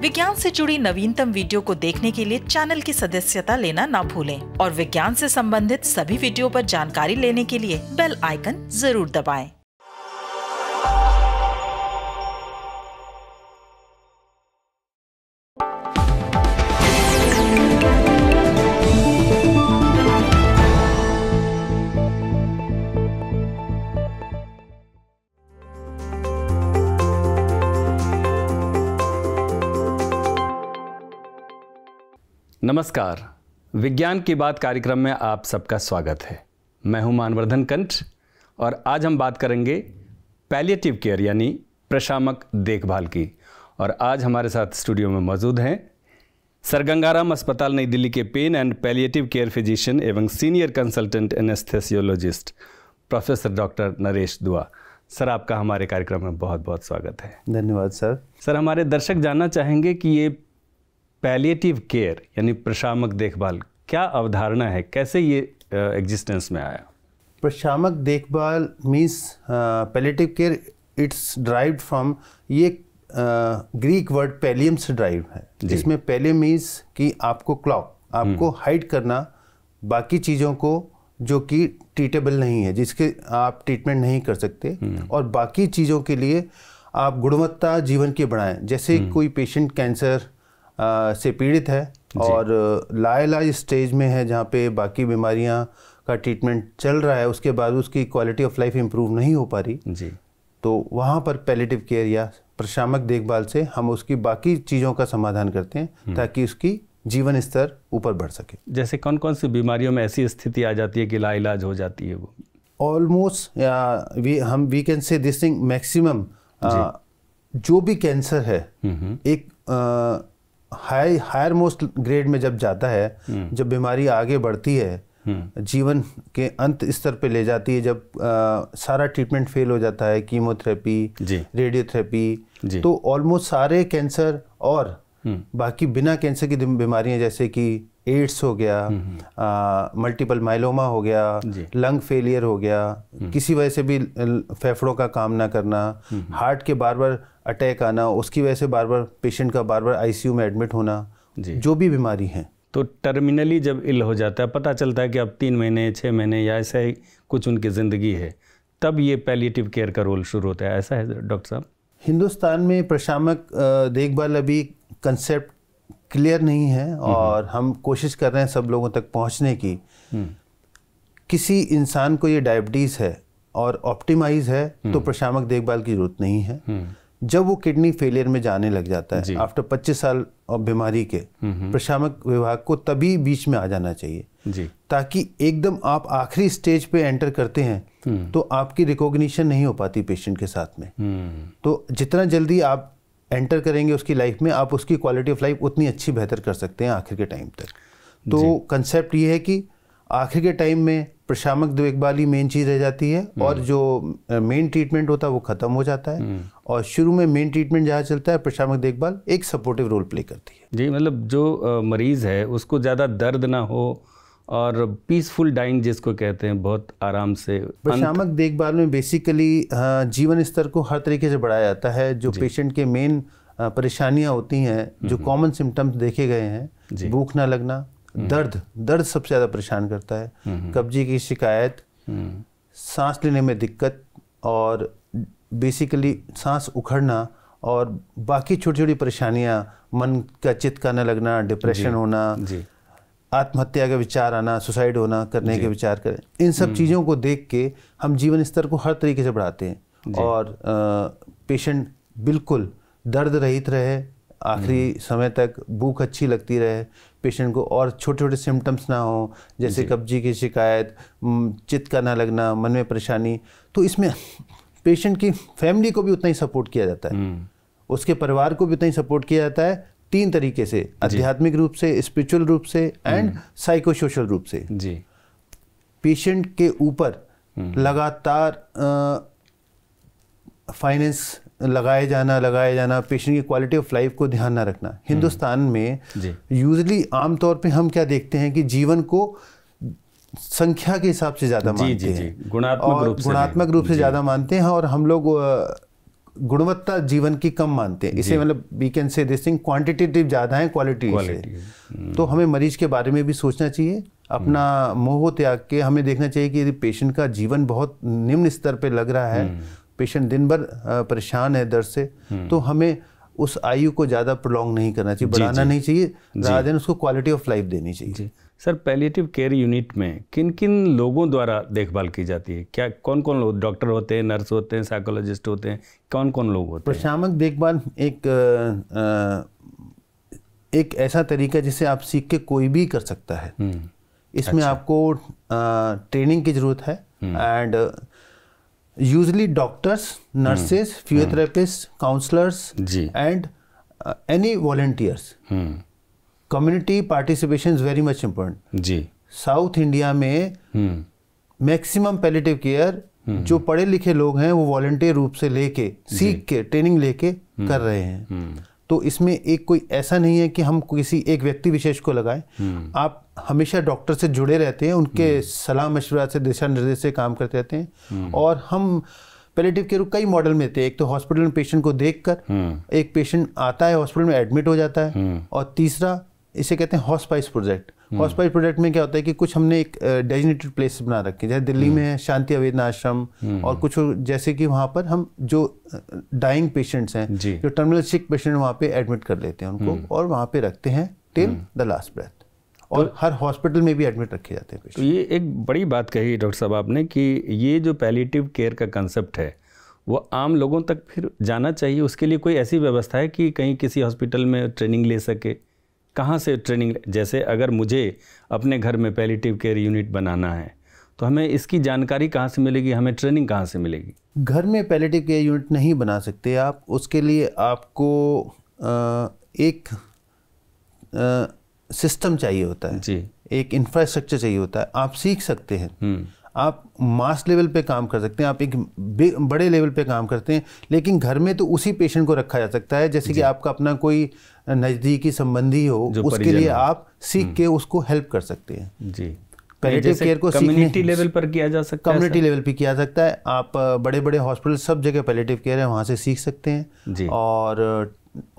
विज्ञान से जुड़ी नवीनतम वीडियो को देखने के लिए चैनल की सदस्यता लेना ना भूलें और विज्ञान से संबंधित सभी वीडियो पर जानकारी लेने के लिए बेल आइकन जरूर दबाएं। नमस्कार विज्ञान की बात कार्यक्रम में आप सबका स्वागत है मैं हूं मानवर्धन कंठ और आज हम बात करेंगे पैलिएटिव केयर यानी प्रशामक देखभाल की और आज हमारे साथ स्टूडियो में मौजूद हैं सर गंगाराम अस्पताल नई दिल्ली के pain and palliative care physician एवं senior consultant anaesthesiologist professor doctor Naresh Dua sir आपका हमारे कार्यक्रम में बहुत बहुत स्वागत है धन्यवाद सर सर हमारे दर्शक जानना चाहेंगे कि ये पैलिएटिव केयर यानी प्रशामक देखभाल क्या अवधारणा है कैसे ये एग्जिस्टेंस में आया प्रशामक देखभाल means palliative care it's drive from ये ग्रीक वर्ड पैलियम से ड्राइव है जिसमें पैलियम मीन्स कि आपको क्लॉक आपको हाइड हम्म। करना बाकी चीज़ों को जो कि ट्रीटेबल नहीं है जिसके आप ट्रीटमेंट नहीं कर सकते हम्म। और बाकी चीज़ों के लिए आप गुणवत्ता जीवन के बढ़ाएं जैसे हम्म। कोई पेशेंट कैंसर से पीड़ित है और लाइलाज स्टेज में है जहाँ पे बाकी बीमारियाँ का ट्रीटमेंट चल रहा है उसके बाद उसकी क्वालिटी ऑफ लाइफ इम्प्रूव नहीं हो पा रही जी तो वहाँ पर पैलेटिव केयर या प्रशामक देखभाल से हम उसकी बाकी चीज़ों का समाधान करते हैं हम्म। ताकि उसकी जीवन स्तर ऊपर बढ़ सके जैसे कौन कौन सी बीमारियों में ऐसी स्थिति आ जाती है कि लाइलाज हो जाती है वो ऑलमोस्ट वी हम we can say this thing maximum जो भी कैंसर है हम्म, हम्म। एक हाई हायर मोस्ट ग्रेड में जब जाता है हम्म। जब बीमारी आगे बढ़ती है हम्म। जीवन के अंत स्तर पे ले जाती है जब आ, सारा ट्रीटमेंट फेल हो जाता है कीमोथेरेपी रेडियोथेरेपी तो ऑलमोस्ट सारे कैंसर और हम्म। बाकी बिना कैंसर की बीमारियां जैसे कि एड्स हो गया मल्टीपल माइलोमा हो गया लंग फेलियर हो गया किसी वजह से भी फेफड़ों का काम ना करना हार्ट के बार बार अटैक आना उसकी वजह से बार बार पेशेंट का बार बार आईसीयू में एडमिट होना जी जो भी बीमारी है तो टर्मिनली जब इल हो जाता है पता चलता है कि अब तीन महीने छः महीने या ऐसा ही कुछ उनकी ज़िंदगी है तब ये पैलिएटिव केयर का रोल शुरू होता है ऐसा है डॉक्टर साहब हिंदुस्तान में प्रशामक देखभाल अभी कंसेप्ट क्लियर नहीं है हम्म। और हम कोशिश कर रहे हैं सब लोगों तक पहुंचने की हम्म। किसी इंसान को ये डायबिटीज़ है और ऑप्टिमाइज है तो हम्म। प्रशामक देखभाल की जरूरत नहीं है जब वो किडनी फेलियर में जाने लग जाता है आफ्टर 25 साल और बीमारी के प्रशामक विभाग को तभी बीच में आ जाना चाहिए जी ताकि एकदम आप आखिरी स्टेज पे एंटर करते हैं हम्म। तो आपकी रिकॉग्निशन नहीं हो पाती पेशेंट के साथ में हम्म। तो जितना जल्दी आप एंटर करेंगे उसकी लाइफ में आप उसकी क्वालिटी ऑफ लाइफ उतनी अच्छी बेहतर कर सकते हैं आखिर के टाइम तक तो कंसेप्ट ये है कि आखिर के टाइम में प्रशामक द्वेकबाली मेन चीज़ रह जाती है हम्म। और जो मेन ट्रीटमेंट होता है वो ख़त्म हो जाता है हम्म। और शुरू में मेन ट्रीटमेंट जहाँ चलता है प्रशामक देखभाल एक सपोर्टिव रोल प्ले करती है जी मतलब जो मरीज़ है उसको ज़्यादा दर्द ना हो और पीसफुल डाइंग जिसको कहते हैं बहुत आराम से प्रशामक देखभाल में बेसिकली जीवन स्तर को हर तरीके से बढ़ाया जाता है जो पेशेंट के मेन परेशानियां होती हैं जो कॉमन सिम्टम्स देखे गए हैं भूख ना लगना हम्म। दर्द दर्द सबसे ज़्यादा परेशान करता है हम्म, हम्म। कब्जे की शिकायत सांस लेने में दिक्कत और बेसिकली सांस उखड़ना और बाकी छोटी छोटी परेशानियां मन का चित्त का न लगना डिप्रेशन होना आत्महत्या का विचार आना सुसाइड होना करने के विचार करें इन सब चीज़ों को देख के हम जीवन स्तर को हर तरीके से बढ़ाते हैं और पेशेंट बिल्कुल दर्द रहित रहे आखिरी हम्म। समय तक भूख अच्छी लगती रहे पेशेंट को और छोटे छोटे सिम्टम्स ना हो जैसे कब्जी की शिकायत चित्त का ना लगना मन में परेशानी तो इसमें पेशेंट की फैमिली को भी उतना ही सपोर्ट किया जाता है हम्म। उसके परिवार को भी उतना ही सपोर्ट किया जाता है तीन तरीके से आध्यात्मिक रूप से स्पिरिचुअल रूप से एंड साइको सोशल रूप से जी पेशेंट के ऊपर हम्म। लगातार फाइनेंस लगाए जाना लगाए जाना पेशेंट की क्वालिटी ऑफ लाइफ को ध्यान ना रखना हिंदुस्तान में यूजली आमतौर पे हम क्या देखते हैं कि जीवन को संख्या के हिसाब से ज़्यादा मानते जी, हैं गुणात्मक रूप से गुणात्मक रूप से ज़्यादा मानते हैं और हम लोग गुणवत्ता जीवन की कम मानते हैं इसे मतलब we can say this thing quantitative ज़्यादा है क्वालिटी तो हमें मरीज के बारे में भी सोचना चाहिए अपना हम्म। मोह त्याग के हमें देखना चाहिए कि यदि पेशेंट का जीवन बहुत निम्न स्तर पर लग रहा है हम्म। पेशेंट दिन भर परेशान है दर्द से हम्म। तो हमें उस आयु को ज़्यादा प्रोलॉन्ग नहीं करना चाहिए बढ़ाना नहीं चाहिए ज़्यादा दिन उसको क्वालिटी ऑफ लाइफ देनी चाहिए सर पैलिएटिव केयर यूनिट में किन किन लोगों द्वारा देखभाल की जाती है क्या कौन कौन लोग डॉक्टर होते हैं नर्स होते हैं साइकोलॉजिस्ट होते हैं कौन कौन लोग होते हैं प्रशामक देखभाल एक आ, एक ऐसा तरीका जिसे आप सीख के कोई भी कर सकता है हम्म। इसमें अच्छा। आपको आ, ट्रेनिंग की ज़रूरत है and hmm. Usually doctors hmm, nurses hmm. Physiotherapist counsellors and any volunteers community participation is very much important ji South India में मैक्सिमम पैलेटिव केयर जो पढ़े लिखे लोग हैं वो वॉलेंटियर रूप से लेके सीख के ट्रेनिंग लेके हम्म। कर रहे हैं तो इसमें एक कोई ऐसा नहीं है कि हम किसी एक व्यक्ति विशेष को लगाएं हम्म। आप हमेशा डॉक्टर से जुड़े रहते हैं उनके हम्म। सलाह मशवरा से दिशा निर्देश से काम करते रहते हैं हम्म। और हम पेलेटिव केयर कई मॉडल में थे एक तो हॉस्पिटल में पेशेंट को देख कर एक पेशेंट आता है हॉस्पिटल में एडमिट हो जाता है और तीसरा इसे कहते हैं हॉस्पाइस प्रोजेक्ट हॉस्पिटल पाइस प्रोजेक्ट में क्या होता है कि कुछ हमने एक डेजिनेटेड प्लेस बना रखे जैसे दिल्ली हम्म। में है शांति अवेदना आश्रम हम्म। और कुछ जैसे कि वहाँ पर हम जो डाइंग पेशेंट्स हैं जो टर्मिनल सिक पेशेंट वहाँ पे एडमिट कर लेते हैं उनको हम्म। और वहाँ पे रखते हैं टिल द लास्ट ब्रेथ और तो, हर हॉस्पिटल में भी एडमिट रखे जाते हैं तो ये एक बड़ी बात कही डॉक्टर साहब आपने कि ये जो पैलिटिव केयर का कंसेप्ट है वो आम लोगों तक फिर जाना चाहिए उसके लिए कोई ऐसी व्यवस्था है कि कहीं किसी हॉस्पिटल में ट्रेनिंग ले सके कहाँ से ट्रेनिंग जैसे अगर मुझे अपने घर में पैलिटिव केयर यूनिट बनाना है तो हमें इसकी जानकारी कहाँ से मिलेगी हमें ट्रेनिंग कहाँ से मिलेगी घर में पैलेटिव केयर यूनिट नहीं बना सकते आप उसके लिए आपको आ, एक सिस्टम चाहिए होता है जी एक इंफ्रास्ट्रक्चर चाहिए होता है आप सीख सकते हैं हम्म। आप मास लेवल पे काम कर सकते हैं आप एक बड़े लेवल पे काम करते हैं लेकिन घर में तो उसी पेशेंट को रखा जा सकता है जैसे कि आपका अपना कोई नज़दीकी संबंधी हो उसके लिए आप सीख हम्म। के उसको हेल्प कर सकते हैं जी पैलेटिव केयर को कम्युनिटी लेवल पर किया जा सकता है कम्युनिटी लेवल पे किया सकता है आप बड़े बड़े हॉस्पिटल सब जगह पैलेटिव केयर है वहाँ से सीख सकते हैं और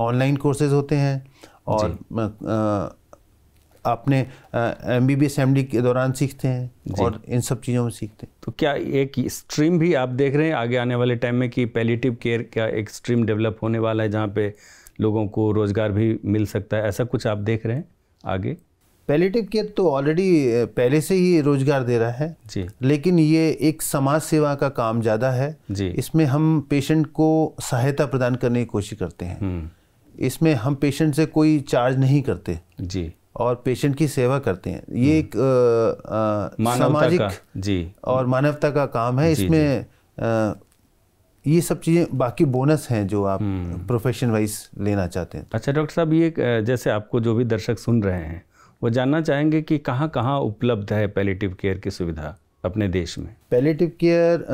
ऑनलाइन कोर्सेज होते हैं और आपने एम बी बी असेंबली के दौरान सीखते हैं और इन सब चीज़ों में सीखते हैं तो क्या एक स्ट्रीम भी आप देख रहे हैं आगे आने वाले टाइम में कि पैलेटिव केयर का एक स्ट्रीम डेवलप होने वाला है जहाँ पे लोगों को रोज़गार भी मिल सकता है ऐसा कुछ आप देख रहे हैं आगे पैलेटिव केयर तो ऑलरेडी पहले से ही रोजगार दे रहा है जी लेकिन ये एक समाज सेवा का काम ज़्यादा है जी इसमें हम पेशेंट को सहायता प्रदान करने की कोशिश करते हैं हम्म। इसमें हम पेशेंट से कोई चार्ज नहीं करते जी और पेशेंट की सेवा करते हैं ये हम्म। एक सामाजिक जी और मानवता का काम है इसमें ये सब चीज़ें बाकी बोनस हैं जो आप हम्म। प्रोफेशन वाइज लेना चाहते हैं अच्छा डॉक्टर साहब ये जैसे आपको जो भी दर्शक सुन रहे हैं वो जानना चाहेंगे कि कहाँ कहाँ उपलब्ध है पैलेटिव केयर की सुविधा अपने देश में पैलेटिव केयर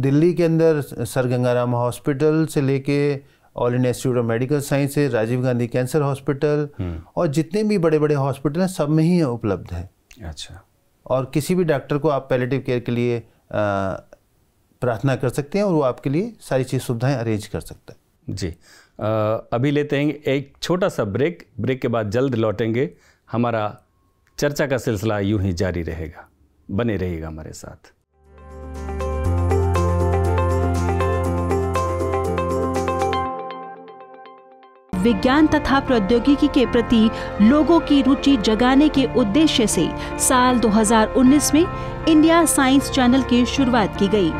दिल्ली के अंदर सर गंगाराम हॉस्पिटल से लेके All India Institute of Medical Science है Rajiv Gandhi cancer hospital hmm. और जितने भी बड़े बड़े हॉस्पिटल हैं सब में ही उपलब्ध है अच्छा और किसी भी डॉक्टर को आप पैलेटिव केयर के लिए प्रार्थना कर सकते हैं और वो आपके लिए सारी चीज़ सुविधाएं अरेंज कर सकता है जी आ, अभी लेते हैं एक छोटा सा ब्रेक ब्रेक के बाद जल्द लौटेंगे हमारा चर्चा का सिलसिला यूं ही जारी रहेगा बने रहिएगा हमारे साथ विज्ञान तथा प्रौद्योगिकी के प्रति लोगों की रुचि जगाने के उद्देश्य से साल 2019 में इंडिया साइंस चैनल की शुरुआत की गई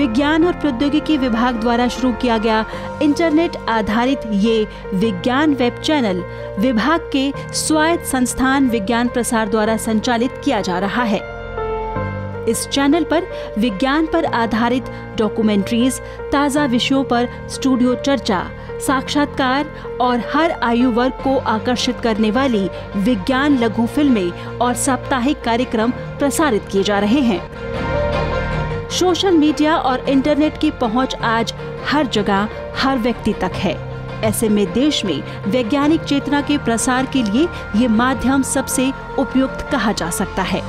विज्ञान और प्रौद्योगिकी विभाग द्वारा शुरू किया गया इंटरनेट आधारित ये विज्ञान वेब चैनल विभाग के स्वायत्त संस्थान विज्ञान प्रसार द्वारा संचालित किया जा रहा है इस चैनल पर विज्ञान पर आधारित डॉक्यूमेंट्रीज ताज़ा विषयों पर स्टूडियो चर्चा साक्षात्कार और हर आयु वर्ग को आकर्षित करने वाली विज्ञान लघु फिल्में और साप्ताहिक कार्यक्रम प्रसारित किए जा रहे हैं सोशल मीडिया और इंटरनेट की पहुंच आज हर जगह हर व्यक्ति तक है ऐसे में देश में वैज्ञानिक चेतना के प्रसार के लिए ये माध्यम सबसे उपयुक्त कहा जा सकता है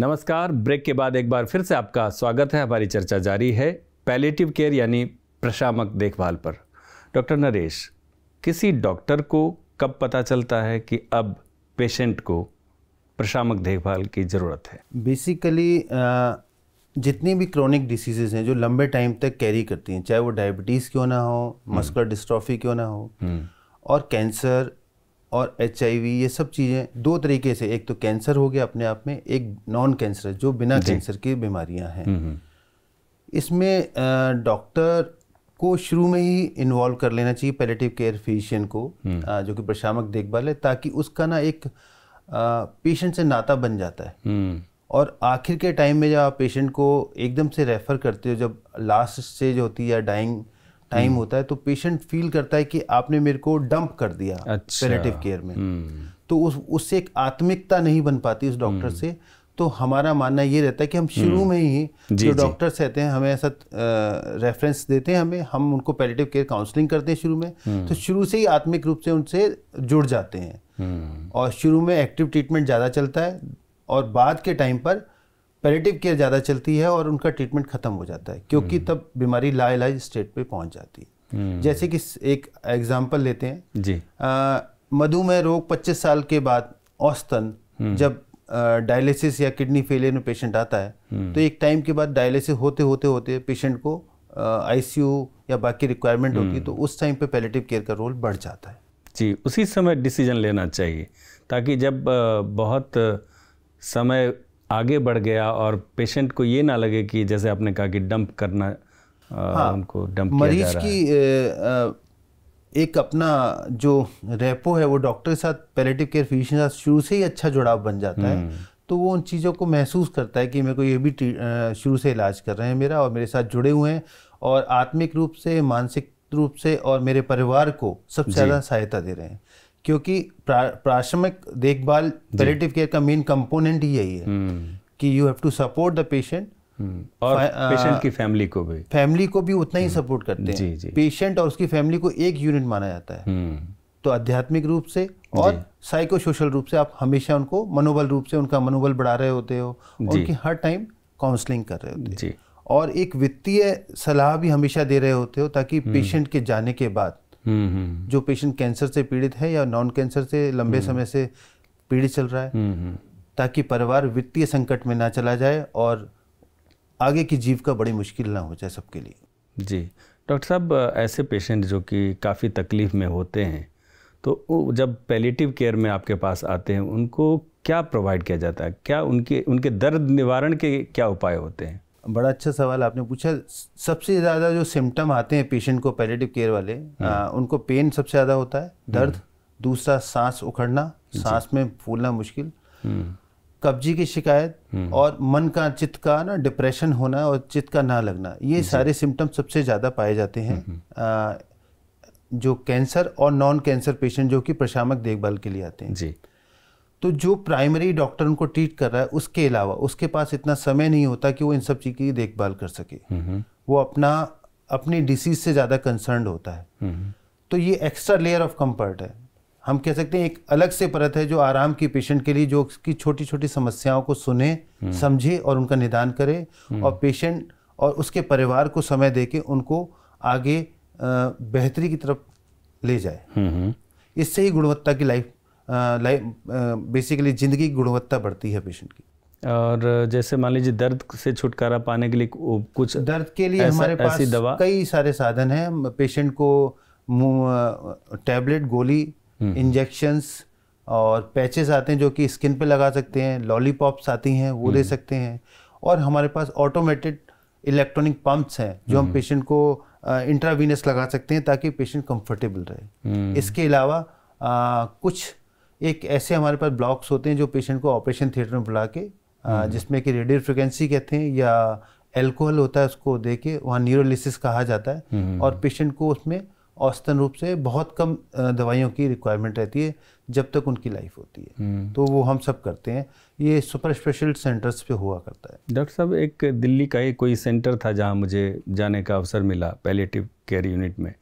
नमस्कार ब्रेक के बाद एक बार फिर से आपका स्वागत है हमारी चर्चा जारी है पैलेटिव केयर यानी प्रशामक देखभाल पर डॉक्टर नरेश किसी डॉक्टर को कब पता चलता है कि अब पेशेंट को प्रशामक देखभाल की ज़रूरत है बेसिकली जितनी भी क्रॉनिक डिसीजेज हैं जो लंबे टाइम तक कैरी करती हैं चाहे वो डायबिटीज़ क्यों ना हो मस्कुलर हम्म। डिस्ट्रॉफी क्यों ना हो हम्म। और कैंसर और एच ये सब चीज़ें दो तरीके से एक तो कैंसर हो गया अपने आप में एक नॉन कैंसर जो बिना कैंसर की बीमारियां हैं हम्म, हम्म। इसमें डॉक्टर को शुरू में ही इन्वॉल्व कर लेना चाहिए पैलेटिव केयर फिजिशियन को आ, हम्म। जो कि प्रशामक देखभाल है ताकि उसका ना एक पेशेंट से नाता बन जाता है और आखिर के टाइम में जब आप पेशेंट को एकदम से रेफ़र करते हो जब लास्ट स्टेज होती है या डाइंग टाइम हम्म। होता है तो पेशेंट फील करता है कि आपने मेरे को डंप कर दिया पेलेटिव अच्छा, केयर में हम्म। तो उस उससे एक आत्मिकता नहीं बन पाती उस डॉक्टर हम्म। से तो हमारा मानना ये रहता है कि हम शुरू में ही जो डॉक्टर्स रहते हैं हमें ऐसा रेफरेंस देते हैं हमें हम उनको पैलेटिव केयर काउंसलिंग करते हैं शुरू में तो शुरू से ही आत्मिक रूप से उनसे जुड़ जाते हैं और शुरू में एक्टिव ट्रीटमेंट ज़्यादा चलता है और बाद के टाइम पर पैलेटिव केयर ज़्यादा चलती है और उनका ट्रीटमेंट ख़त्म हो जाता है क्योंकि हम्म। तब बीमारी लाइलाज स्टेट पे पहुंच जाती है हम्म। जैसे कि एक एग्जांपल लेते हैं जी मधुमेह रोग 25 साल के बाद औसतन हम्म। जब डायलिसिस या किडनी फेलियर में पेशेंट आता है तो एक टाइम के बाद डायलिसिस होते होते होते पेशेंट को आईसीयू या बाकी रिक्वायरमेंट होती है तो उस टाइम पे पैलेटिव केयर का रोल बढ़ जाता है जी उसी समय डिसीजन लेना चाहिए ताकि जब बहुत समय आगे बढ़ गया और पेशेंट को ये ना लगे कि जैसे आपने कहा कि डंप करना हाँ, उनको डंप मरीज किया जा रहा की एक अपना जो रेपो है वो डॉक्टर के साथ पैलेटिव केयर फिजिशियन के साथ शुरू से ही अच्छा जुड़ाव बन जाता है हम्म। तो वो उन चीज़ों को महसूस करता है कि मेरे को ये भी शुरू से इलाज कर रहे हैं मेरा और मेरे साथ जुड़े हुए हैं और आत्मिक रूप से मानसिक रूप से और मेरे परिवार को सबसे ज़्यादा सहायता दे रहे हैं क्योंकि प्राथमिक देखभाल पेलेटिव केयर का मेन कंपोनेंट ही यही है हम्म। कि you have to support the patient और पेशेंट की फैमिली को भी फैमिली को भी उतना ही सपोर्ट हम्म। करते हैं पेशेंट और उसकी फैमिली को एक यूनिट माना जाता है हम्म। तो आध्यात्मिक रूप से और साइको सोशल रूप से आप हमेशा उनको मनोबल रूप से उनका मनोबल बढ़ा रहे होते हो उनकी हर टाइम काउंसलिंग कर रहे होते हो और एक वित्तीय सलाह भी हमेशा दे रहे होते हो ताकि पेशेंट के जाने के बाद जो पेशेंट कैंसर से पीड़ित है या नॉन कैंसर से लंबे समय से पीड़ित चल रहा है ताकि परिवार वित्तीय संकट में ना चला जाए और आगे की जीव का बड़ी मुश्किल ना हो जाए सबके लिए जी डॉक्टर साहब ऐसे पेशेंट जो कि काफ़ी तकलीफ़ में होते हैं तो जब पैलेटिव केयर में आपके पास आते हैं उनको क्या प्रोवाइड किया जाता है क्या उनके उनके दर्द निवारण के क्या उपाय होते हैं बड़ा अच्छा सवाल आपने पूछा सबसे ज़्यादा जो सिम्टम आते हैं पेशेंट को पैलेटिव केयर वाले हम्म। आ, उनको पेन सबसे ज़्यादा होता है हम्म। दर्द दूसरा सांस उखड़ना सांस में फूलना मुश्किल हम्म। कब्जी की शिकायत और मन का चित्त का ना डिप्रेशन होना और चित्त का ना लगना ये सारे सिम्टम सबसे ज़्यादा पाए जाते हैं जो कैंसर और नॉन कैंसर पेशेंट जो कि प्रशामक देखभाल के लिए आते हैं जी तो जो प्राइमरी डॉक्टर उनको ट्रीट कर रहा है उसके अलावा उसके पास इतना समय नहीं होता कि वो इन सब चीज़ की देखभाल कर सके वो अपना अपनी डिसीज से ज़्यादा कंसर्न होता है तो ये एक्स्ट्रा लेयर ऑफ कंफर्ट है हम कह सकते हैं एक अलग से परत है जो आराम की पेशेंट के लिए जो उसकी छोटी छोटी समस्याओं को सुने हम्म। समझे और उनका निदान करे हम्म। और पेशेंट और उसके परिवार को समय दे के उनको आगे बेहतरी की तरफ ले जाए इससे ही गुणवत्ता की लाइफ बेसिकली ज़िंदगी गुणवत्ता बढ़ती है पेशेंट की और जैसे मान लीजिए दर्द से छुटकारा पाने के लिए कुछ दर्द के लिए हमारे पास दवा कई सारे साधन हैं पेशेंट को टैबलेट गोली इंजेक्शंस हम्म। और पैचेस आते हैं जो कि स्किन पे लगा सकते हैं लॉलीपॉप्स आती हैं वो दे हम्म। सकते हैं और हमारे पास ऑटोमेटेड इलेक्ट्रॉनिक पंप्स हैं जो हम पेशेंट हम्म। को इंट्रावीनस लगा सकते हैं ताकि पेशेंट कंफर्टेबल रहे इसके अलावा कुछ एक ऐसे हमारे पास ब्लॉक्स होते हैं जो पेशेंट को ऑपरेशन थिएटर में बुला के हम्म। जिसमें कि रेडियो फ्रिक्वेंसी कहते हैं या एल्कोहल होता है उसको दे के वहाँ न्यूरोलिसिस कहा जाता है हम्म, हम्म, और पेशेंट को उसमें औसतन रूप से बहुत कम दवाइयों की रिक्वायरमेंट रहती है जब तक उनकी लाइफ होती है तो वो हम सब करते हैं ये सुपर स्पेशल सेंटर्स पे हुआ करता है डॉक्टर साहब एक दिल्ली का ही कोई सेंटर था जहाँ मुझे जाने का अवसर मिला पैलेटिव केयर यूनिट में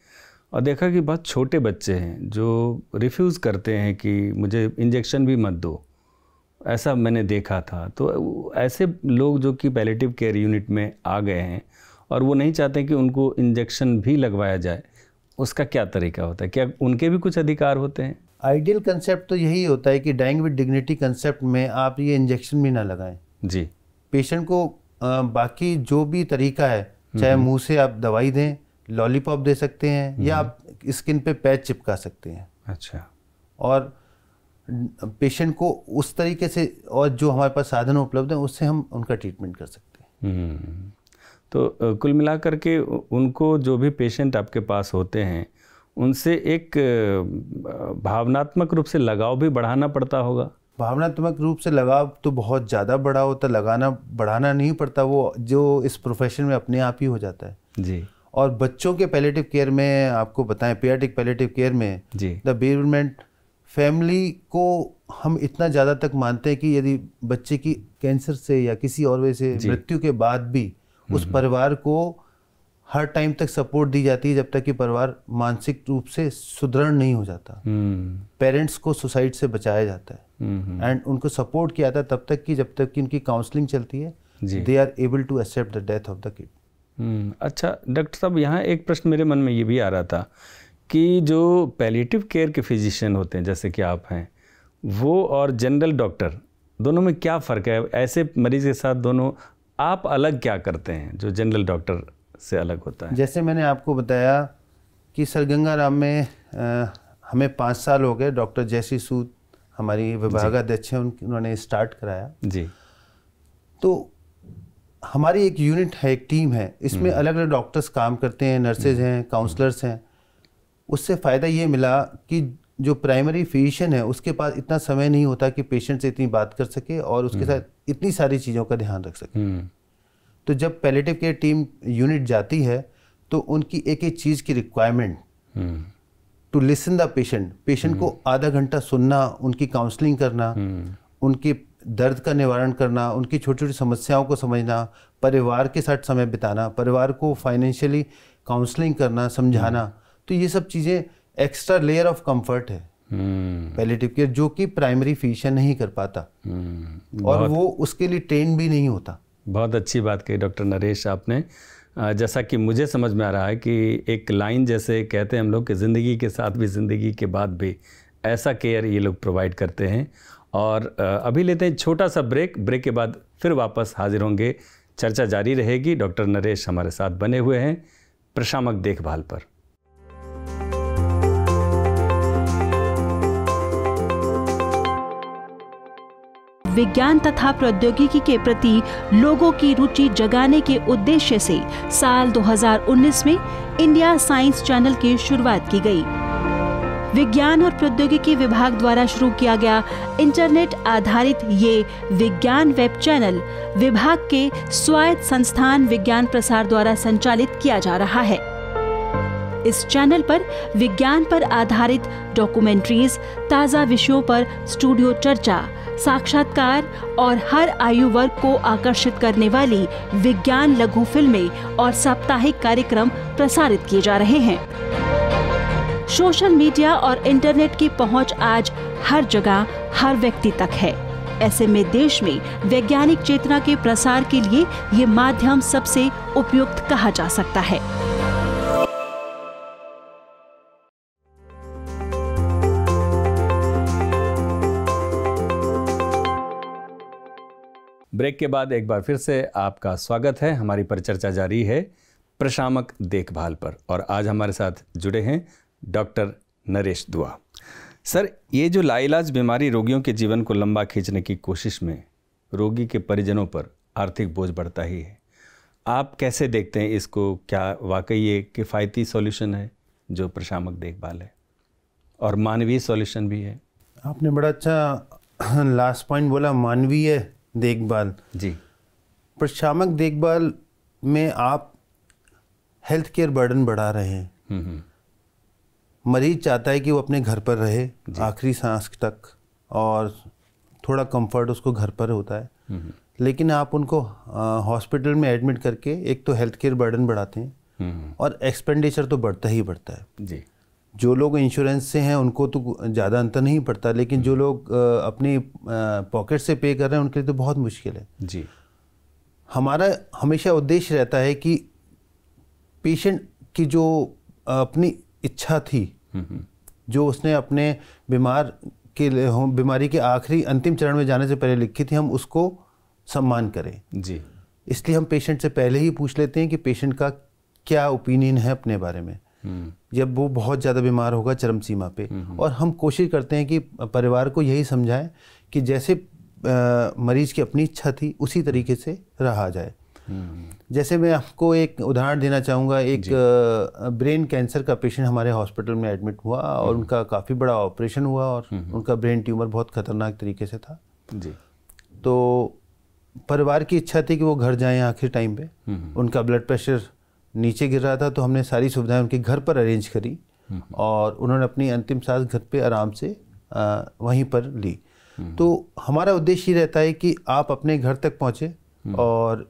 और देखा कि बहुत छोटे बच्चे हैं जो रिफ्यूज़ करते हैं कि मुझे इंजेक्शन भी मत दो ऐसा मैंने देखा था तो ऐसे लोग जो कि पैलेटिव केयर यूनिट में आ गए हैं और वो नहीं चाहते कि उनको इंजेक्शन भी लगवाया जाए उसका क्या तरीका होता है क्या उनके भी कुछ अधिकार होते हैं आइडियल कंसेप्ट तो यही होता है कि डाइंग विद डिग्निटी कंसेप्ट में आप ये इंजेक्शन भी ना लगाएं जी पेशेंट को बाकी जो भी तरीका है चाहे मुंह से आप दवाई दें लॉलीपॉप दे सकते हैं या हम्म। आप स्किन पे पैच चिपका सकते हैं अच्छा और पेशेंट को उस तरीके से और जो हमारे पास साधन उपलब्ध हैं उससे हम उनका ट्रीटमेंट कर सकते हैं हम्म। तो कुल मिलाकर के उनको जो भी पेशेंट आपके पास होते हैं उनसे एक भावनात्मक रूप से लगाव भी बढ़ाना पड़ता होगा भावनात्मक रूप से लगाव तो बहुत ज़्यादा बड़ा होता लगाना बढ़ाना नहीं पड़ता वो जो इस प्रोफेशन में अपने आप ही हो जाता है जी और बच्चों के पैलेटिव केयर में आपको बताएं पेयाटिक पैलेटिव केयर में द बेवमेंट फैमिली को हम इतना ज़्यादा तक मानते हैं कि यदि बच्चे की कैंसर से या किसी और वजह से मृत्यु के बाद भी हम्म, उस हम्म। परिवार को हर टाइम तक सपोर्ट दी जाती है जब तक कि परिवार मानसिक रूप से सुदृढ़ नहीं हो जाता पेरेंट्स हम्म। को सुसाइड से बचाया जाता है एंड उनको सपोर्ट किया जाता है तब तक कि जब तक कि उनकी काउंसलिंग चलती है they are able to accept the death of the kid hmm, अच्छा डॉक्टर साहब यहाँ एक प्रश्न मेरे मन में ये भी आ रहा था कि जो पैलेटिव केयर के फिजिशियन होते हैं जैसे कि आप हैं वो और जनरल डॉक्टर दोनों में क्या फ़र्क है ऐसे मरीज़ के साथ दोनों आप अलग क्या करते हैं जो जनरल डॉक्टर से अलग होता है जैसे मैंने आपको बताया कि सर गंगाराम में आ, हमें पाँच साल हो गए डॉक्टर जैसी सूद हमारी विभागाध्यक्ष हैं उन्होंने स्टार्ट कराया जी तो हमारी एक यूनिट है एक टीम है इसमें अलग अलग डॉक्टर्स काम करते हैं नर्सेज हम्म। हैं काउंसलर्स हैं उससे फ़ायदा ये मिला कि जो प्राइमरी फिजिशियन है उसके पास इतना समय नहीं होता कि पेशेंट से इतनी बात कर सके और उसके हम्म। साथ इतनी सारी चीज़ों का ध्यान रख सके हम्म। तो जब पैलेटिव केयर टीम यूनिट जाती है तो उनकी एक एक चीज़ की requirement to listen the patient patient को आधा घंटा सुनना उनकी काउंसलिंग करना उनके दर्द का निवारण करना उनकी छोटी छोटी समस्याओं को समझना परिवार के साथ समय बिताना परिवार को फाइनेंशियली काउंसलिंग करना समझाना तो ये सब चीज़ें एक्स्ट्रा लेयर ऑफ कंफर्ट है पैलेटिव हम्म। केयर जो कि प्राइमरी फिजिशियन नहीं कर पाता हम्म। और वो उसके लिए ट्रेन भी नहीं होता बहुत अच्छी बात कही डॉक्टर नरेश आपने जैसा कि मुझे समझ में आ रहा है कि एक लाइन जैसे कहते हैं हम लोग कि ज़िंदगी के साथ भी ज़िंदगी के बाद भी ऐसा केयर ये लोग प्रोवाइड करते हैं और अभी लेते हैं छोटा सा ब्रेक ब्रेक के बाद फिर वापस हाजिर होंगे चर्चा जारी रहेगी डॉक्टर नरेश हमारे साथ बने हुए हैं प्रशामक देखभाल पर विज्ञान तथा प्रौद्योगिकी के प्रति लोगों की रुचि जगाने के उद्देश्य से साल 2019 में इंडिया साइंस चैनल की शुरुआत की गई। विज्ञान और प्रौद्योगिकी विभाग द्वारा शुरू किया गया इंटरनेट आधारित ये विज्ञान वेब चैनल विभाग के स्वायत्त संस्थान विज्ञान प्रसार द्वारा संचालित किया जा रहा है इस चैनल पर विज्ञान पर आधारित डॉक्यूमेंट्रीज ताज़ा विषयों पर स्टूडियो चर्चा साक्षात्कार और हर आयु वर्ग को आकर्षित करने वाली विज्ञान लघु फिल्में और साप्ताहिक कार्यक्रम प्रसारित किए जा रहे हैं सोशल मीडिया और इंटरनेट की पहुंच आज हर जगह हर व्यक्ति तक है ऐसे में देश में वैज्ञानिक चेतना के प्रसार के लिए ये माध्यम सबसे उपयुक्त कहा जा सकता है ब्रेक के बाद एक बार फिर से आपका स्वागत है हमारी परिचर्चा जारी है प्रशामक देखभाल पर और आज हमारे साथ जुड़े हैं डॉक्टर नरेश दुआ सर ये जो लाइलाज बीमारी रोगियों के जीवन को लंबा खींचने की कोशिश में रोगी के परिजनों पर आर्थिक बोझ बढ़ता ही है आप कैसे देखते हैं इसको क्या वाकई ये किफ़ायती सॉल्यूशन है जो प्रशामक देखभाल है और मानवीय सॉल्यूशन भी है आपने बड़ा अच्छा लास्ट पॉइंट बोला मानवीय देखभाल जी प्रशामक देखभाल में आप हेल्थ केयर बर्डन बढ़ा रहे हैं हम्म, हम्म। मरीज चाहता है कि वो अपने घर पर रहे आखिरी सांस तक और थोड़ा कंफर्ट उसको घर पर होता है हम्म, हम्म। लेकिन आप उनको हॉस्पिटल में एडमिट करके एक तो हेल्थ केयर बर्डन बढ़ाते हैं हम्म, और एक्सपेंडिचर तो बढ़ता ही बढ़ता है जी जो लोग इंश्योरेंस से हैं उनको तो ज़्यादा अंतर नहीं पड़ता लेकिन जो लोग अपने पॉकेट से पे कर रहे हैं उनके लिए तो बहुत मुश्किल है जी हमारा हमेशा उद्देश्य रहता है कि पेशेंट की जो अपनी इच्छा थी जो उसने अपने बीमार के बीमारी के आखिरी अंतिम चरण में जाने से पहले लिखी थी हम उसको सम्मान करें जी इसलिए हम पेशेंट से पहले ही पूछ लेते हैं कि पेशेंट का क्या ओपिनियन है अपने बारे में हम्म। जब वो बहुत ज़्यादा बीमार होगा चरम सीमा पे हम्म, हम्म। और हम कोशिश करते हैं कि परिवार को यही समझाएं कि जैसे आ, मरीज की अपनी इच्छा थी उसी तरीके से रहा जाए जैसे मैं आपको एक उदाहरण देना चाहूँगा एक ब्रेन कैंसर का पेशेंट हमारे हॉस्पिटल में एडमिट हुआ और हम्म। उनका काफ़ी बड़ा ऑपरेशन हुआ और हम्म, हम्म। उनका ब्रेन ट्यूमर बहुत ख़तरनाक तरीके से था जी तो परिवार की इच्छा थी कि वो घर जाएं आखिर टाइम पे उनका ब्लड प्रेशर नीचे गिर रहा था तो हमने सारी सुविधाएं उनके घर पर अरेंज करी और उन्होंने अपनी अंतिम सांस घर पे आराम से आ, वहीं पर ली तो हमारा उद्देश्य ये रहता है कि आप अपने घर तक पहुँचें और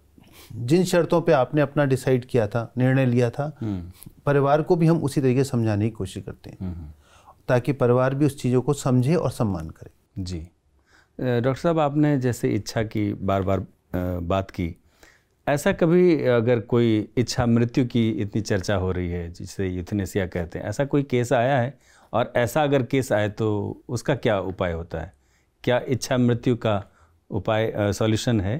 जिन शर्तों पे आपने अपना डिसाइड किया था निर्णय लिया था हम्म। परिवार को भी हम उसी तरीके से समझाने की कोशिश करते हैं हम्म। ताकि परिवार भी उस चीज़ों को समझे और सम्मान करे जी डॉक्टर साहब आपने जैसे इच्छा की बार बार बात की ऐसा कभी अगर कोई इच्छा मृत्यु की इतनी चर्चा हो रही है जिसे यूथनेसिया कहते हैं ऐसा कोई केस आया है और ऐसा अगर केस आए तो उसका क्या उपाय होता है क्या इच्छा मृत्यु का उपाय सॉल्यूशन है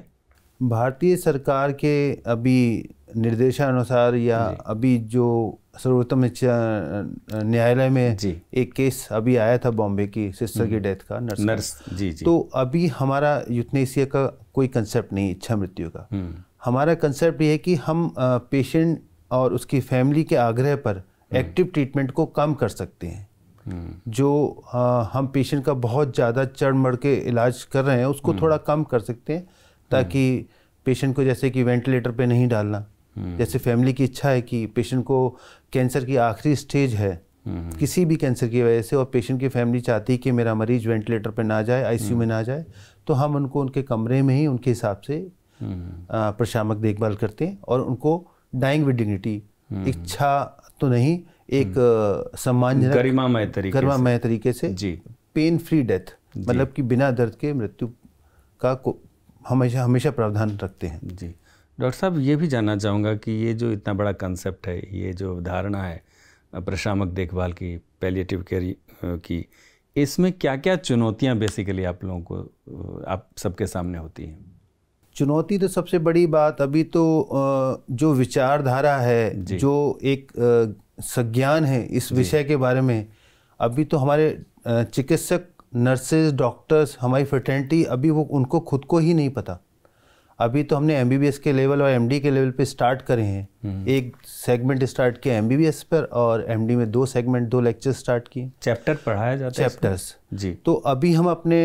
भारतीय सरकार के अभी निर्देशानुसार या अभी जो सर्वोत्तम न्यायालय में एक केस अभी आया था बॉम्बे की सिस्टर की हम्म। डेथ का नर्स, नर्स का। जी, जी। तो अभी हमारा यूथनेसिया का कोई कंसेप्ट नहीं इच्छा मृत्यु का हम्म। हमारा कंसेप्ट ये है कि हम पेशेंट और उसकी फैमिली के आग्रह पर एक्टिव हम्म। ट्रीटमेंट को कम कर सकते हैं जो आ, हम पेशेंट का बहुत ज़्यादा चढ़ मड़ के इलाज कर रहे हैं उसको थोड़ा कम कर सकते हैं ताकि पेशेंट को जैसे कि वेंटिलेटर पे नहीं डालना हम्म। जैसे फैमिली की इच्छा है कि पेशेंट को कैंसर की आखिरी स्टेज है हम्म। किसी भी कैंसर की वजह से और पेशेंट की फैमिली चाहती है कि मेरा मरीज वेंटिलेटर पर ना जाए आईसीयू में हम्म। ना जाए तो हम उनको उनके कमरे में ही उनके हिसाब से प्रशामक देखभाल करते हैं और उनको डाइंग विद डिग्निटी इच्छा तो नहीं एक सम्मानजनक गरिमामय तरीके गरिमामय तरीके से जी पेन फ्री डेथ मतलब कि बिना दर्द के मृत्यु का हमेशा हमेशा प्रावधान रखते हैं जी डॉक्टर साहब ये भी जानना चाहूँगा कि ये जो इतना बड़ा कंसेप्ट है ये जो धारणा है प्रशामक देखभाल की पैलिएटिव केयर की इसमें क्या क्या चुनौतियाँ बेसिकली आप लोगों को आप सबके सामने होती हैं चुनौती तो सबसे बड़ी बात अभी तो जो विचारधारा है जो एक संज्ञान है इस विषय के बारे में अभी तो हमारे चिकित्सक नर्सेज डॉक्टर्स हमारी फर्टर्निटी अभी वो उनको खुद को ही नहीं पता अभी तो हमने एम के लेवल और एम के लेवल पे स्टार्ट करे हैं हम्म। एक सेगमेंट स्टार्ट किया एम पर और एम में दो सेगमेंट दो लेक्चर स्टार्ट किए चैप्टर पढ़ाया जाता है चैप्टर्स जी तो अभी हम अपने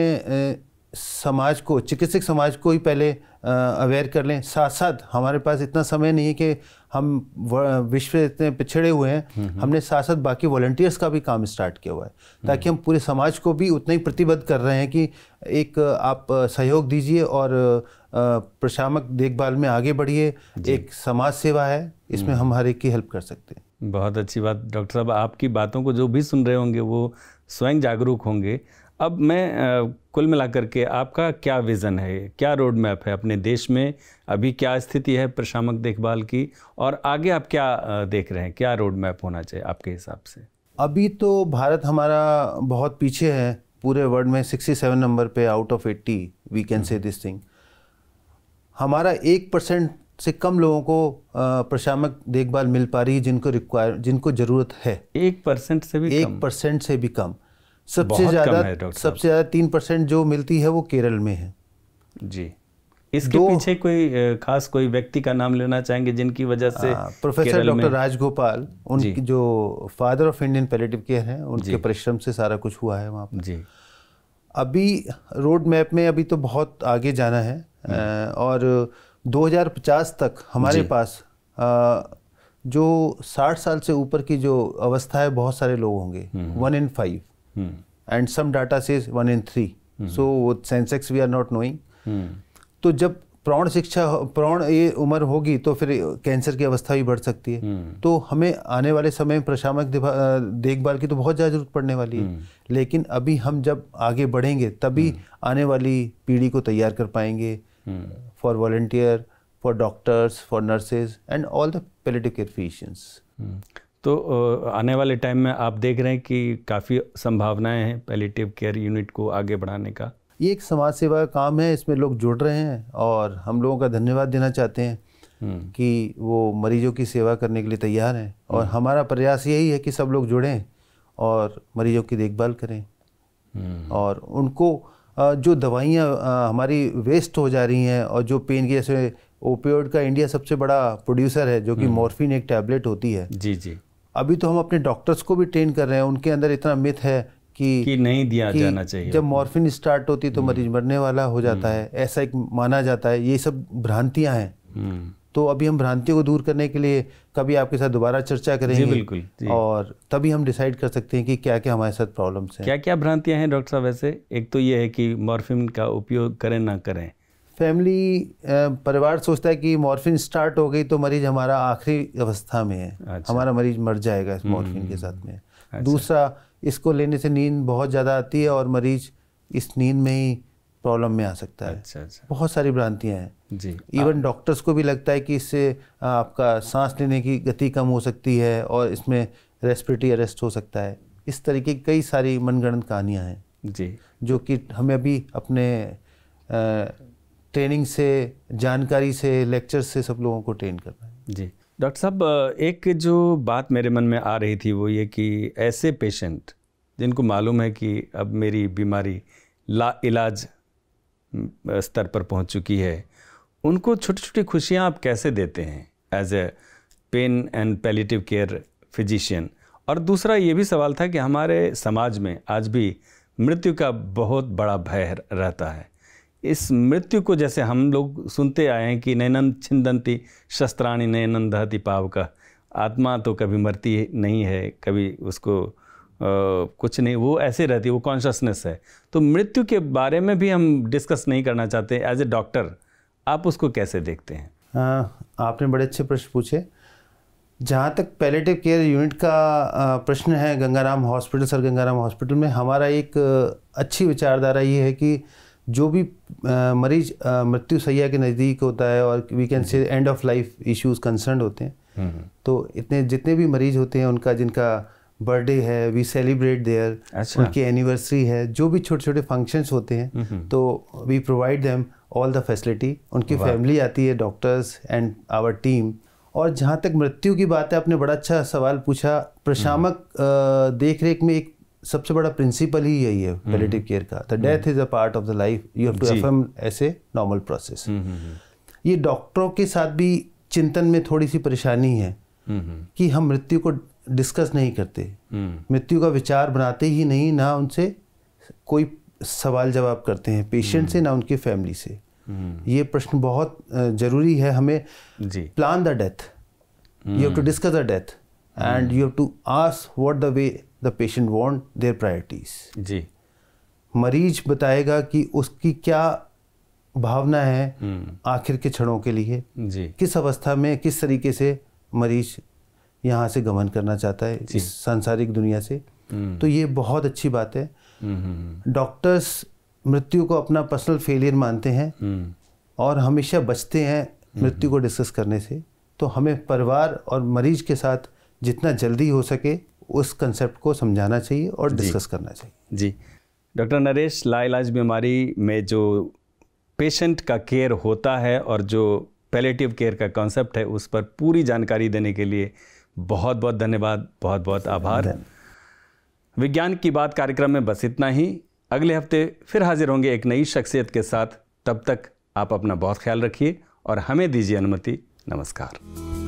समाज को चिकित्सक समाज को ही पहले अवेयर कर लें साथ साथ हमारे पास इतना समय नहीं है कि हम विश्व इतने पिछड़े हुए हैं हम्म, हम्म। हमने साथ साथ बाकी वॉल्टियर्स का भी काम स्टार्ट किया हुआ है हम्म। ताकि हम पूरे समाज को भी उतना ही प्रतिबद्ध कर रहे हैं कि एक आप सहयोग दीजिए और प्रशामक देखभाल में आगे बढ़िए एक समाज सेवा है इसमें हम हर एक की हेल्प कर सकते हैं बहुत अच्छी बात डॉक्टर साहब आपकी बातों को जो भी सुन रहे होंगे वो स्वयं जागरूक होंगे अब मैं कुल मिलाकर के आपका क्या विज़न है क्या रोड मैप है अपने देश में अभी क्या स्थिति है प्रशामक देखभाल की और आगे आप क्या देख रहे हैं क्या रोड मैप होना चाहिए आपके हिसाब से अभी तो भारत हमारा बहुत पीछे है पूरे वर्ल्ड में 67 नंबर पे out of 80 we can say this thing हमारा एक परसेंट से कम लोगों को प्रशामक देखभाल मिल पा रही है जिनको रिक्वायर जिनको ज़रूरत है एक परसेंट से भी एक परसेंट से भी कम सबसे ज़्यादा सबसे ज़्यादा तीन परसेंट जो मिलती है वो केरल में है जी इसके पीछे कोई खास कोई व्यक्ति का नाम लेना चाहेंगे जिनकी वजह से प्रोफेसर डॉक्टर राजगोपाल उनकी जो father of Indian palliative care है उनके परिश्रम से सारा कुछ हुआ है वहाँ जी अभी रोड मैप में अभी तो बहुत आगे जाना है और 2050 तक हमारे पास जो 60 साल से ऊपर की जो अवस्था है बहुत सारे लोग होंगे one in five hmm. and some data says one in three. Hmm. So with Sensex we are not knowing. तो जब शिक्षा प्रौढ़ ये उम्र होगी तो फिर कैंसर की अवस्था भी बढ़ सकती है तो हमें आने वाले समय में प्रशामक देखभाल की तो बहुत ज़्यादा जरूरत पड़ने वाली है लेकिन अभी हम जब आगे बढ़ेंगे तभी आने वाली पीढ़ी को तैयार कर पाएंगे for volunteer for doctors for nurses and all the political physicians तो आने वाले टाइम में आप देख रहे हैं कि काफ़ी संभावनाएं हैं पैलेटिव केयर यूनिट को आगे बढ़ाने का ये एक समाज सेवा का काम है इसमें लोग जुड़ रहे हैं और हम लोगों का धन्यवाद देना चाहते हैं हम्म। कि वो मरीजों की सेवा करने के लिए तैयार हैं और हम्म। हमारा प्रयास यही है कि सब लोग जुड़ें और मरीजों की देखभाल करें हम्म। और उनको जो दवाइयाँ हमारी वेस्ट हो जा रही हैं और जो पेन की जैसे ओपियोड का इंडिया सबसे बड़ा प्रोड्यूसर है जो कि मॉर्फिन एक टैबलेट होती है जी जी अभी तो हम अपने डॉक्टर्स को भी ट्रेन कर रहे हैं उनके अंदर इतना मिथ है कि, कि नहीं दिया कि जाना चाहिए जब मॉर्फिन स्टार्ट होती तो हम्म। मरीज मरने वाला हो जाता हम्म। है ऐसा एक माना जाता है ये सब भ्रांतियां हैं हम्म। तो अभी हम भ्रांतियों को दूर करने के लिए कभी आपके साथ दोबारा चर्चा करेंगे बिल्कुल और तभी हम डिसाइड कर सकते हैं कि क्या क्या हमारे साथ प्रॉब्लम्स हैं क्या क्या भ्रांतियां हैं डॉक्टर साहब वैसे एक तो ये है कि मॉर्फिन का उपयोग करें ना करें फैमिली परिवार सोचता है कि मॉर्फिन स्टार्ट हो गई तो मरीज हमारा आखिरी अवस्था में है अच्छा। हमारा मरीज मर जाएगा इस मॉर्फिन हम्म, के हम्म, साथ में अच्छा। दूसरा इसको लेने से नींद बहुत ज़्यादा आती है और मरीज इस नींद में ही प्रॉब्लम में आ सकता है अच्छा, अच्छा। बहुत सारी भ्रांतियाँ हैं जी इवन डॉक्टर्स को भी लगता है कि इससे आपका सांस लेने की गति कम हो सकती है और इसमें रेस्पिरेटरी अरेस्ट हो सकता है इस तरीके की कई सारी मनगणन कहानियाँ हैं जी जो कि हमें अभी अपने ट्रेनिंग से जानकारी से लेक्चर से सब लोगों को ट्रेन करना है जी डॉक्टर साहब एक जो बात मेरे मन में आ रही थी वो ये कि ऐसे पेशेंट जिनको मालूम है कि अब मेरी बीमारी ला इलाज स्तर पर पहुंच चुकी है उनको छोटी छोटी खुशियां आप कैसे देते हैं as a pain and palliative care physician और दूसरा ये भी सवाल था कि हमारे समाज में आज भी मृत्यु का बहुत बड़ा भय रहता है इस मृत्यु को जैसे हम लोग सुनते आए हैं कि नैनन छिंदंती शस्त्राणी नैनन दहती पाव का आत्मा तो कभी मरती नहीं है कभी उसको आ, कुछ नहीं वो ऐसे रहती वो कॉन्शसनेस है तो मृत्यु के बारे में भी हम डिस्कस नहीं करना चाहते एज ए डॉक्टर आप उसको कैसे देखते हैं आ, आपने बड़े अच्छे प्रश्न पूछे जहाँ तक पैलेटिव केयर यूनिट का प्रश्न है Gangaram hospital sir Gangaram hospital में हमारा एक अच्छी विचारधारा ये है कि जो भी मरीज मृत्यु सैया के नज़दीक होता है और we can say end of life issues concern होते हैं हम्म, हम्म। तो इतने जितने भी मरीज होते हैं उनका जिनका बर्थडे है वी सेलिब्रेट देयर अच्छा। उनकी एनिवर्सरी है जो भी छोटे छोटे फंक्शंस होते हैं हम्म, तो we provide them all the facility उनकी फैमिली आती है डॉक्टर्स एंड आवर टीम और जहाँ तक मृत्यु की बात है आपने बड़ा अच्छा सवाल पूछा प्रशामक देख रेख में एक सबसे बड़ा प्रिंसिपल ही यही है पैलेटिव हम्म। केयर का the death is a part of the life you have to as a normal process ये डॉक्टरों के साथ भी चिंतन में थोड़ी सी परेशानी है हम्म, हम्म। कि हम मृत्यु को डिस्कस नहीं करते मृत्यु का विचार बनाते ही नहीं ना उनसे कोई सवाल जवाब करते हैं पेशेंट से ना उनके फैमिली से ये प्रश्न बहुत ज़रूरी है हमें plan the death you have to discuss the death and you have to ask what the way the patient want their priorities जी मरीज बताएगा कि उसकी क्या भावना है हम्म। आखिर के क्षणों के लिए जी किस अवस्था में किस तरीके से मरीज यहाँ से गमन करना चाहता है इस सांसारिक दुनिया से हम्म। तो ये बहुत अच्छी बात है हम्म, डॉक्टर्स मृत्यु को अपना पर्सनल फेलियर मानते हैं और हमेशा बचते हैं मृत्यु को डिस्कस करने से तो हमें परिवार और मरीज के साथ जितना जल्दी हो सके उस कंसेप्ट को समझाना चाहिए और डिस्कस करना चाहिए जी डॉक्टर नरेश लाइलाज बीमारी में जो पेशेंट का केयर होता है और जो पैलेटिव केयर का कॉन्सेप्ट है उस पर पूरी जानकारी देने के लिए बहुत बहुत धन्यवाद बहुत बहुत आभार विज्ञान की बात कार्यक्रम में बस इतना ही अगले हफ्ते फिर हाजिर होंगे एक नई शख्सियत के साथ तब तक आप अपना बहुत ख्याल रखिए और हमें दीजिए अनुमति नमस्कार